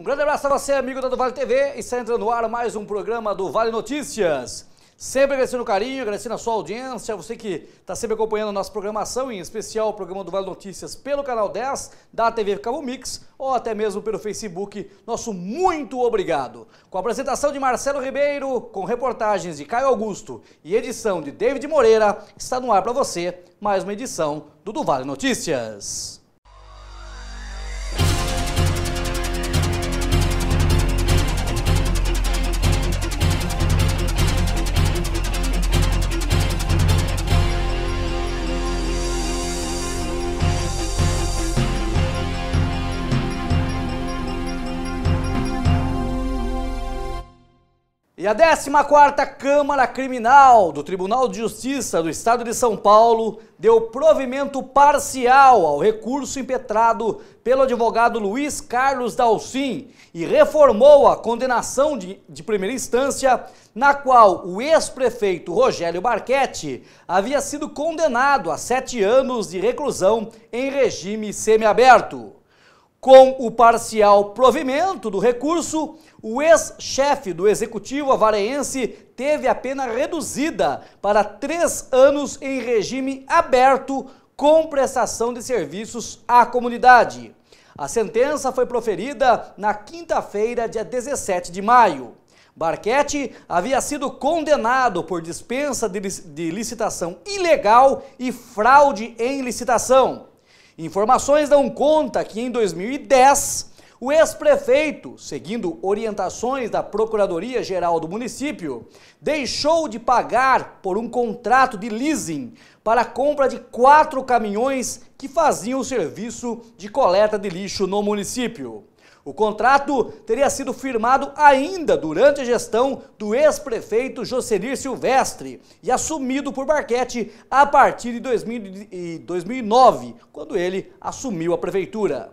Um grande abraço a você, amigo da do Vale TV. Está entrando no ar mais um programa do Vale Notícias. Sempre agradecendo o carinho, agradecendo a sua audiência, você que está sempre acompanhando a nossa programação, em especial o programa do Vale Notícias pelo canal 10 da TV Cabo Mix ou até mesmo pelo Facebook. Nosso muito obrigado. Com a apresentação de Marcelo Ribeiro, com reportagens de Caio Augusto e edição de David Moreira, está no ar para você mais uma edição do Vale Notícias. E a 14 quarta Câmara Criminal do Tribunal de Justiça do Estado de São Paulo deu provimento parcial ao recurso impetrado pelo advogado Luiz Carlos Dalcin e reformou a condenação de, de primeira instância, na qual o ex-prefeito Rogério Barquete havia sido condenado a sete anos de reclusão em regime semiaberto. Com o parcial provimento do recurso, o ex-chefe do executivo avareense teve a pena reduzida para três anos em regime aberto com prestação de serviços à comunidade. A sentença foi proferida na quinta-feira, dia 17 de maio. Barquete havia sido condenado por dispensa de licitação ilegal e fraude em licitação. Informações dão conta que em 2010, o ex-prefeito, seguindo orientações da Procuradoria-Geral do município, deixou de pagar por um contrato de leasing para a compra de quatro caminhões que faziam o serviço de coleta de lixo no município. O contrato teria sido firmado ainda durante a gestão do ex-prefeito Jocelir Silvestre e assumido por Barquete a partir de 2009, quando ele assumiu a prefeitura.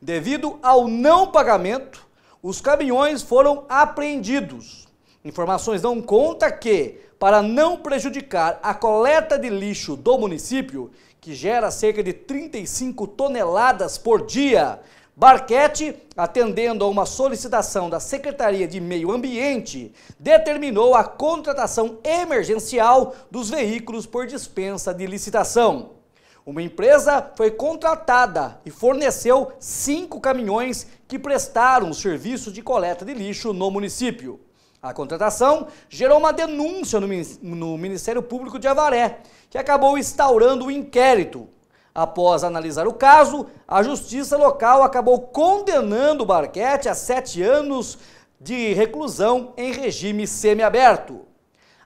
Devido ao não pagamento, os caminhões foram apreendidos. Informações dão conta que, para não prejudicar a coleta de lixo do município, que gera cerca de 35 toneladas por dia, Barquete, atendendo a uma solicitação da Secretaria de Meio Ambiente, determinou a contratação emergencial dos veículos por dispensa de licitação. Uma empresa foi contratada e forneceu cinco caminhões que prestaram o serviço de coleta de lixo no município. A contratação gerou uma denúncia no Ministério Público de Avaré, que acabou instaurando o um inquérito. Após analisar o caso, a justiça local acabou condenando Barquete a sete anos de reclusão em regime semiaberto.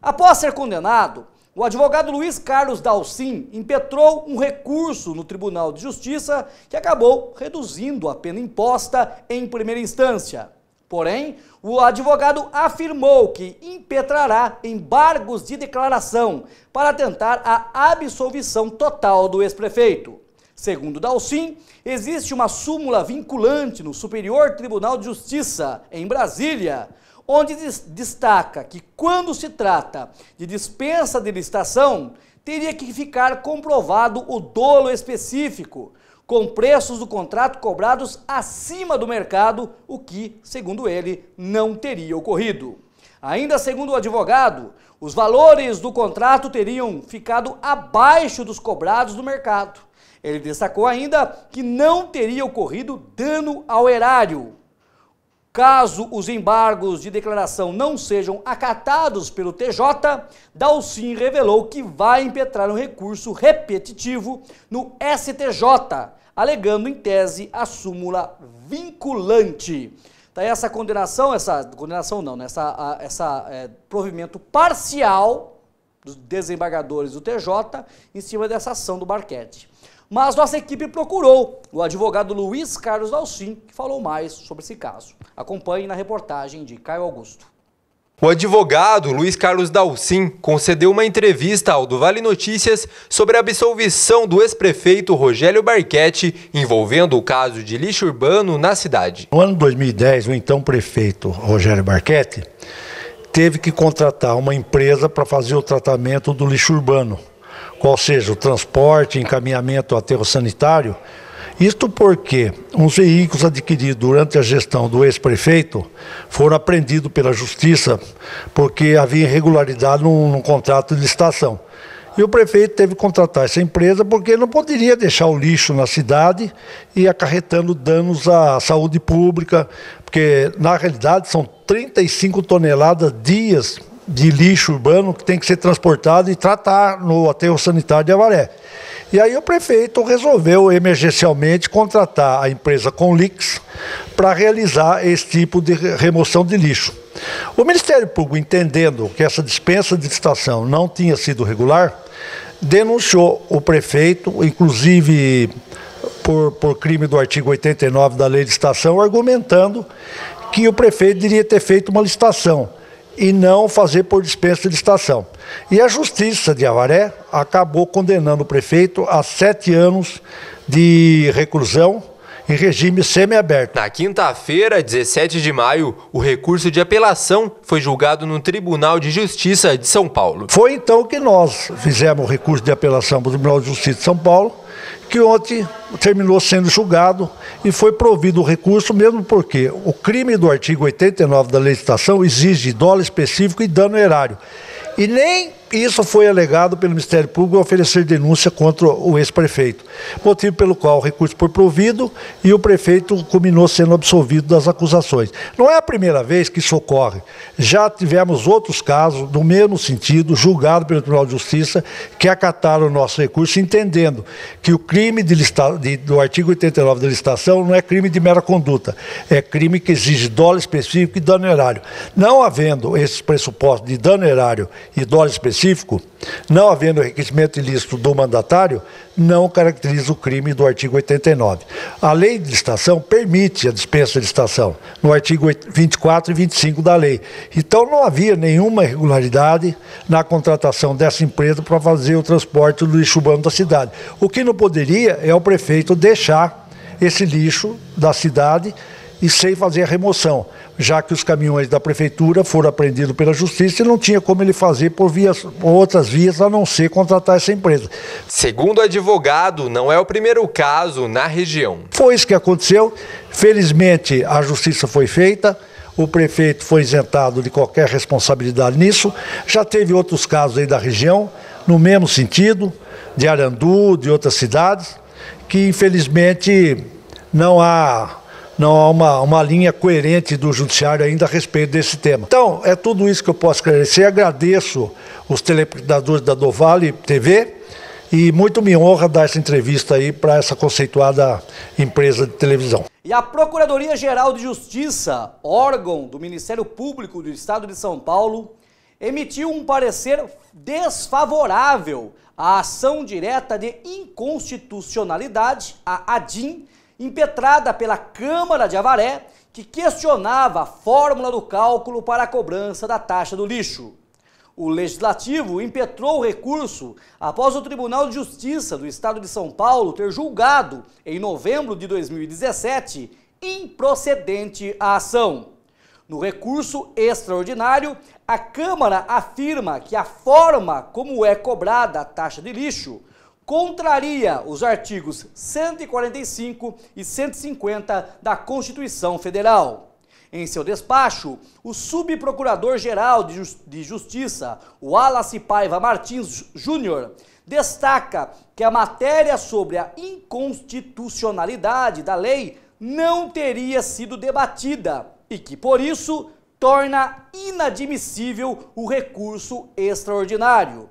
Após ser condenado, o advogado Luiz Carlos Dalcin impetrou um recurso no Tribunal de Justiça que acabou reduzindo a pena imposta em primeira instância. Porém, o advogado afirmou que impetrará embargos de declaração para tentar a absolvição total do ex-prefeito. Segundo Dalcin, existe uma súmula vinculante no Superior Tribunal de Justiça, em Brasília, onde destaca que quando se trata de dispensa de licitação, teria que ficar comprovado o dolo específico, com preços do contrato cobrados acima do mercado, o que, segundo ele, não teria ocorrido. Ainda segundo o advogado, os valores do contrato teriam ficado abaixo dos cobrados do mercado. Ele destacou ainda que não teria ocorrido dano ao erário. Caso os embargos de declaração não sejam acatados pelo TJ, Dalcin revelou que vai impetrar um recurso repetitivo no STJ, alegando em tese a súmula vinculante. Tá essa condenação, essa condenação não, né? essa, a, essa é, provimento parcial dos desembargadores do TJ em cima dessa ação do Barquete. Mas nossa equipe procurou o advogado Luiz Carlos Dalcin, que falou mais sobre esse caso. Acompanhe na reportagem de Caio Augusto. O advogado Luiz Carlos Dalcin concedeu uma entrevista ao do Vale Notícias sobre a absolvição do ex-prefeito Rogério Barquete envolvendo o caso de lixo urbano na cidade. No ano 2010, o então prefeito Rogério Barquete teve que contratar uma empresa para fazer o tratamento do lixo urbano qual seja o transporte, encaminhamento aterro sanitário. Isto porque uns veículos adquiridos durante a gestão do ex-prefeito foram apreendidos pela justiça porque havia irregularidade no contrato de licitação. E o prefeito teve que contratar essa empresa porque não poderia deixar o lixo na cidade e acarretando danos à saúde pública, porque na realidade são 35 toneladas dias de lixo urbano que tem que ser transportado e tratar no aterro sanitário de Avaré. E aí o prefeito resolveu emergencialmente contratar a empresa Conlix para realizar esse tipo de remoção de lixo. O Ministério Público, entendendo que essa dispensa de licitação não tinha sido regular, denunciou o prefeito, inclusive por, por crime do artigo 89 da lei de licitação, argumentando que o prefeito deveria ter feito uma licitação e não fazer por dispensa de estação. E a Justiça de Avaré acabou condenando o prefeito a sete anos de reclusão em regime semiaberto. Na quinta-feira, 17 de maio, o recurso de apelação foi julgado no Tribunal de Justiça de São Paulo. Foi então que nós fizemos o recurso de apelação para o Tribunal de Justiça de São Paulo que ontem terminou sendo julgado e foi provido o recurso, mesmo porque o crime do artigo 89 da legislação exige dólar específico e dano erário. E nem isso foi alegado pelo Ministério Público ao oferecer denúncia contra o ex-prefeito, motivo pelo qual o recurso foi provido e o prefeito culminou sendo absolvido das acusações. Não é a primeira vez que isso ocorre. Já tivemos outros casos do mesmo sentido, julgado pelo Tribunal de Justiça, que acataram o nosso recurso, entendendo que o crime de lista, de, do artigo 89 da licitação não é crime de mera conduta, é crime que exige dólar específico e dano erário. Não havendo esses pressupostos de dano erário e dólar específico, específico, não havendo requerimento ilícito do mandatário, não caracteriza o crime do artigo 89. A lei de licitação permite a dispensa de licitação, no artigo 24 e 25 da lei. Então não havia nenhuma irregularidade na contratação dessa empresa para fazer o transporte do lixo urbano da cidade. O que não poderia é o prefeito deixar esse lixo da cidade e sem fazer a remoção, já que os caminhões da prefeitura foram apreendidos pela justiça e não tinha como ele fazer por, vias, por outras vias a não ser contratar essa empresa. Segundo o advogado, não é o primeiro caso na região. Foi isso que aconteceu. Felizmente, a justiça foi feita o prefeito foi isentado de qualquer responsabilidade nisso. Já teve outros casos aí da região, no mesmo sentido, de Arandu, de outras cidades, que infelizmente não há não há uma, uma linha coerente do judiciário ainda a respeito desse tema. Então, é tudo isso que eu posso esclarecer. Agradeço os telespectadores da Dovale TV e muito me honra dar essa entrevista aí para essa conceituada empresa de televisão. E a Procuradoria-Geral de Justiça, órgão do Ministério Público do Estado de São Paulo, emitiu um parecer desfavorável à ação direta de inconstitucionalidade, a ADIM, impetrada pela Câmara de Avaré, que questionava a fórmula do cálculo para a cobrança da taxa do lixo. O Legislativo impetrou o recurso após o Tribunal de Justiça do Estado de São Paulo ter julgado, em novembro de 2017, improcedente a ação. No recurso extraordinário, a Câmara afirma que a forma como é cobrada a taxa de lixo contraria os artigos 145 e 150 da Constituição Federal. Em seu despacho, o subprocurador-geral de Justiça, Wallace Paiva Martins Júnior, destaca que a matéria sobre a inconstitucionalidade da lei não teria sido debatida e que, por isso, torna inadmissível o recurso extraordinário.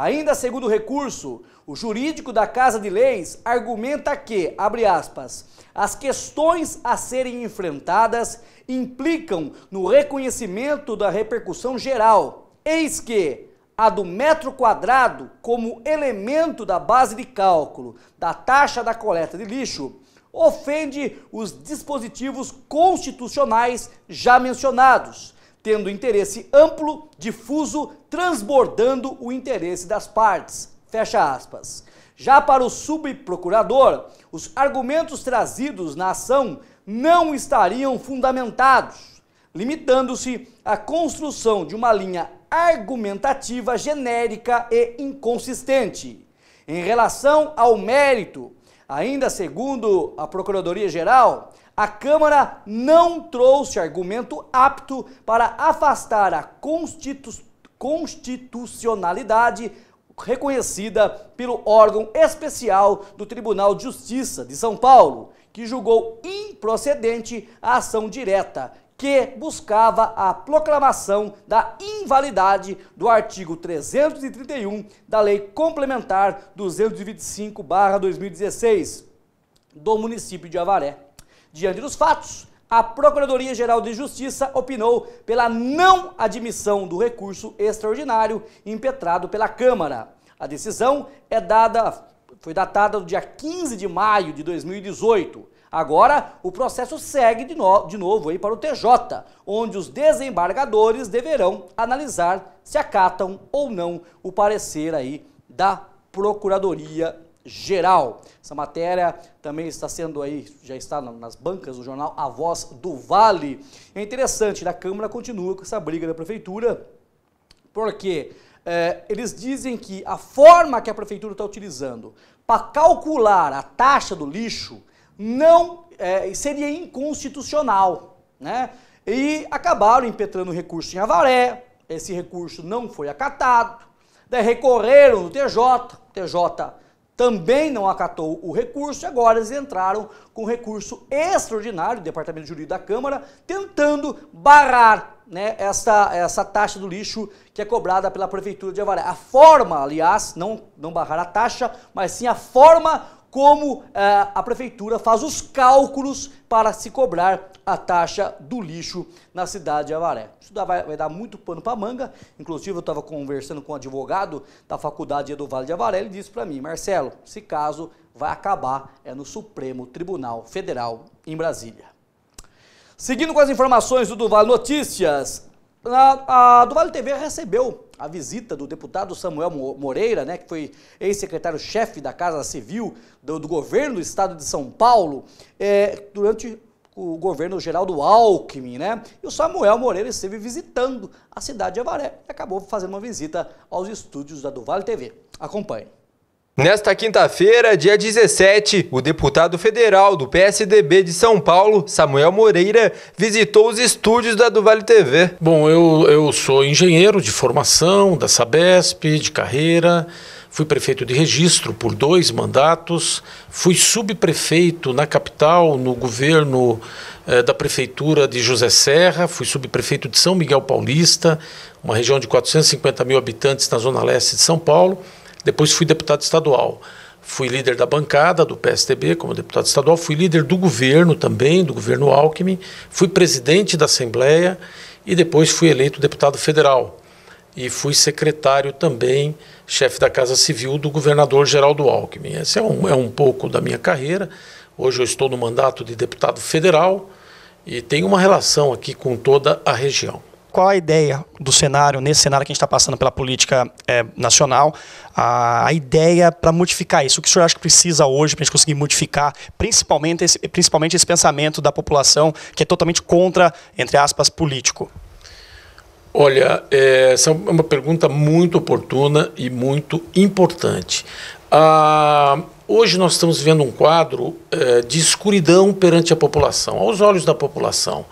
Ainda segundo o recurso, o jurídico da Casa de Leis argumenta que, abre aspas, as questões a serem enfrentadas implicam no reconhecimento da repercussão geral, eis que a do metro quadrado como elemento da base de cálculo da taxa da coleta de lixo ofende os dispositivos constitucionais já mencionados tendo interesse amplo, difuso, transbordando o interesse das partes. Fecha aspas. Já para o subprocurador, os argumentos trazidos na ação não estariam fundamentados, limitando-se à construção de uma linha argumentativa genérica e inconsistente. Em relação ao mérito, Ainda segundo a Procuradoria-Geral, a Câmara não trouxe argumento apto para afastar a constitu constitucionalidade reconhecida pelo órgão especial do Tribunal de Justiça de São Paulo, que julgou improcedente a ação direta que buscava a proclamação da invalidade do artigo 331 da Lei Complementar 225-2016 do município de Avaré. Diante dos fatos, a Procuradoria-Geral de Justiça opinou pela não admissão do recurso extraordinário impetrado pela Câmara. A decisão é dada, foi datada do dia 15 de maio de 2018 Agora, o processo segue de, no, de novo aí para o TJ, onde os desembargadores deverão analisar se acatam ou não o parecer aí da Procuradoria Geral. Essa matéria também está sendo aí, já está nas bancas do jornal A Voz do Vale. É interessante, né? a Câmara continua com essa briga da Prefeitura, porque é, eles dizem que a forma que a Prefeitura está utilizando para calcular a taxa do lixo não é, seria inconstitucional, né? E acabaram impetrando recurso em Avaré, esse recurso não foi acatado, daí recorreram no TJ, o TJ também não acatou o recurso, e agora eles entraram com recurso extraordinário do Departamento Jurídico da Câmara, tentando barrar né, essa, essa taxa do lixo que é cobrada pela Prefeitura de Avaré. A forma, aliás, não, não barrar a taxa, mas sim a forma como eh, a prefeitura faz os cálculos para se cobrar a taxa do lixo na cidade de Avaré. Isso vai, vai dar muito pano para manga, inclusive eu estava conversando com um advogado da faculdade do Vale de Avaré, ele disse para mim, Marcelo, esse caso vai acabar é no Supremo Tribunal Federal em Brasília. Seguindo com as informações do Duval Notícias, a, a TV recebeu a visita do deputado Samuel Moreira, né, que foi ex-secretário-chefe da Casa Civil do, do, governo do estado de São Paulo, é, durante o governo Geraldo Alckmin, né? E o Samuel Moreira esteve visitando a cidade de Avaré e acabou fazendo uma visita aos estúdios da Duval TV. Acompanhe. Nesta quinta-feira, dia 17, o deputado federal do PSDB de São Paulo, Samuel Moreira, visitou os estúdios da Duval TV. Bom, eu, eu sou engenheiro de formação, da Sabesp, de carreira, fui prefeito de registro por dois mandatos, fui subprefeito na capital, no governo eh, da prefeitura de José Serra, fui subprefeito de São Miguel Paulista, uma região de 450 mil habitantes na zona leste de São Paulo. Depois fui deputado estadual. Fui líder da bancada do PSTB como deputado estadual, fui líder do governo também, do governo Alckmin, fui presidente da Assembleia e depois fui eleito deputado federal. E fui secretário também, chefe da Casa Civil do governador Geraldo Alckmin. Esse é um, é um pouco da minha carreira. Hoje eu estou no mandato de deputado federal e tenho uma relação aqui com toda a região qual a ideia do cenário, nesse cenário que a gente está passando pela política é, nacional, a, a ideia para modificar isso? O que o senhor acha que precisa hoje para a gente conseguir modificar, principalmente esse, principalmente esse pensamento da população que é totalmente contra, entre aspas, político? Olha, é, essa é uma pergunta muito oportuna e muito importante. Ah, hoje nós estamos vendo um quadro é, de escuridão perante a população, aos olhos da população.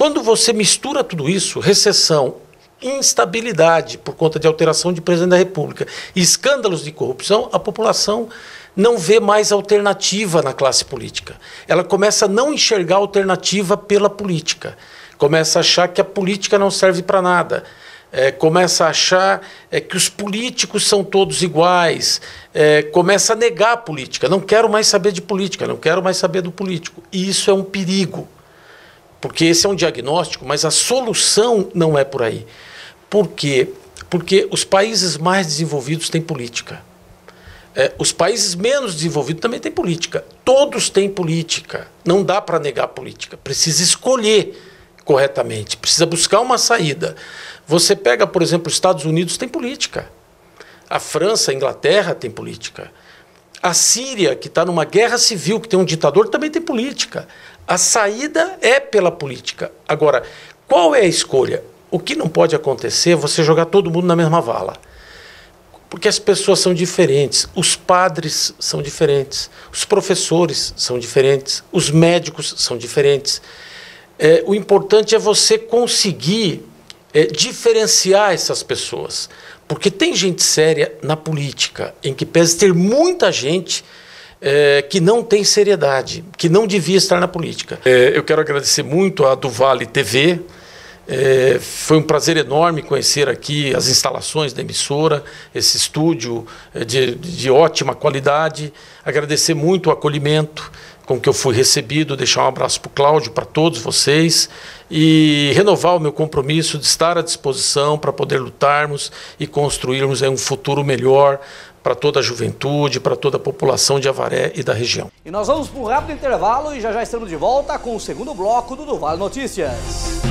Quando você mistura tudo isso, recessão, instabilidade por conta de alteração de presidente da República e escândalos de corrupção, a população não vê mais alternativa na classe política. Ela começa a não enxergar alternativa pela política. Começa a achar que a política não serve para nada. É, começa a achar é, que os políticos são todos iguais, é, começa a negar a política. Não quero mais saber de política, não quero mais saber do político. E isso é um perigo. Porque esse é um diagnóstico, mas a solução não é por aí. Por quê? Porque os países mais desenvolvidos têm política. É, os países menos desenvolvidos também têm política. Todos têm política. Não dá para negar política. Precisa escolher corretamente, precisa buscar uma saída. Você pega, por exemplo, os Estados Unidos têm política. A França, a Inglaterra têm política. A Síria, que está numa guerra civil, que tem um ditador, também tem política. A saída é pela política. Agora, qual é a escolha? O que não pode acontecer é você jogar todo mundo na mesma vala. Porque as pessoas são diferentes, os padres são diferentes, os professores são diferentes, os médicos são diferentes. É, o importante é você conseguir é, diferenciar essas pessoas. Porque tem gente séria na política, em que pese ter muita gente é, que não tem seriedade, que não devia estar na política. É, eu quero agradecer muito a Duvale TV. É, eh, foi um prazer enorme conhecer aqui as instalações da emissora, esse estúdio de, de ótima qualidade. Agradecer muito o acolhimento com que eu fui recebido, deixar um abraço para o Cláudio, para todos vocês e renovar o meu compromisso de estar à disposição para poder lutarmos e construirmos um futuro melhor para toda a juventude, para toda a população de Avaré e da região. E nós vamos para um rápido intervalo e já já estamos de volta com o segundo bloco do Duval Notícias.